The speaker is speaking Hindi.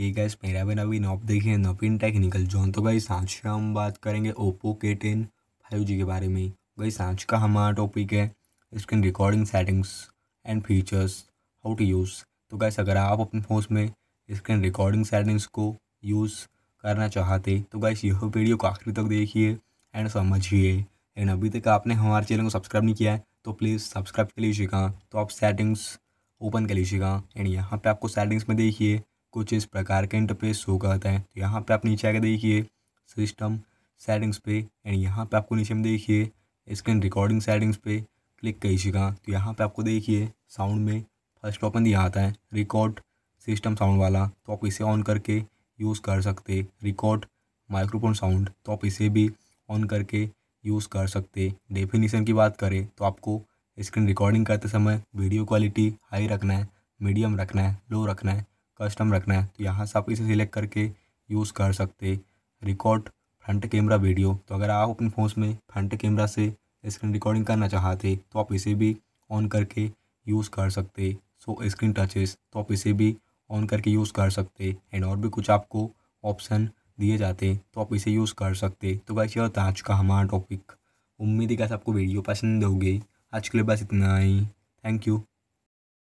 ये गैस मेरा भी नवीन ऑप देखिए नवीन टेक्निकल जोन तो गई से हम बात करेंगे ओप्पो के टेन फाइव जी के बारे में गई आज का हमारा टॉपिक है screen recording settings and features how to use तो गैस अगर आप अपने फ़ोन में स्क्रीन रिकॉर्डिंग सेटिंग्स को यूज़ करना चाहते तो गैस यह वीडियो को आखिरी तक देखिए एंड समझिए एंड अभी तक आपने हमारे चैनल को सब्सक्राइब नहीं किया है तो प्लीज़ सब्सक्राइब कर लीजिएगा तो आप सेटिंग्स ओपन कर लीजिएगा एंड यहाँ पे आपको सेटिंग्स में देखिए कुछ इस प्रकार का इंटरफेस शो करता है तो यहाँ पे आप नीचे आकर देखिए सिस्टम सेटिंग्स पे एंड यहाँ पे आपको नीचे में देखिए स्क्रीन रिकॉर्डिंग सेटिंग्स पे क्लिक कीजिएगा तो यहाँ पे आपको देखिए साउंड में फर्स्ट ऑप्शन दिया आता है रिकॉर्ड सिस्टम साउंड वाला तो आप इसे ऑन करके यूज़ कर सकते रिकॉर्ड माइक्रोफोन साउंड तो आप इसे भी ऑन करके यूज़ कर सकते डेफिनेशन की बात करें तो आपको स्क्रीन रिकॉर्डिंग करते समय वीडियो क्वालिटी हाई रखना है मीडियम रखना है लो रखना है कस्टम रखना है तो यहाँ से आप इसे सिलेक्ट करके यूज़ कर सकते रिकॉर्ड फ्रंट कैमरा वीडियो तो अगर आप अपने फ़ोन में फ्रंट कैमरा से स्क्रीन रिकॉर्डिंग करना चाहते तो आप इसे भी ऑन करके यूज़ कर सकते सो स्क्रीन टचेस तो आप इसे भी ऑन करके यूज़ कर सकते एंड और भी कुछ आपको ऑप्शन दिए जाते तो आप इसे यूज़ कर सकते तो बस ये था आज का हमारा टॉपिक उम्मीद है कि आपको वीडियो पसंद होगी आज के लिए बस इतना ही थैंक यू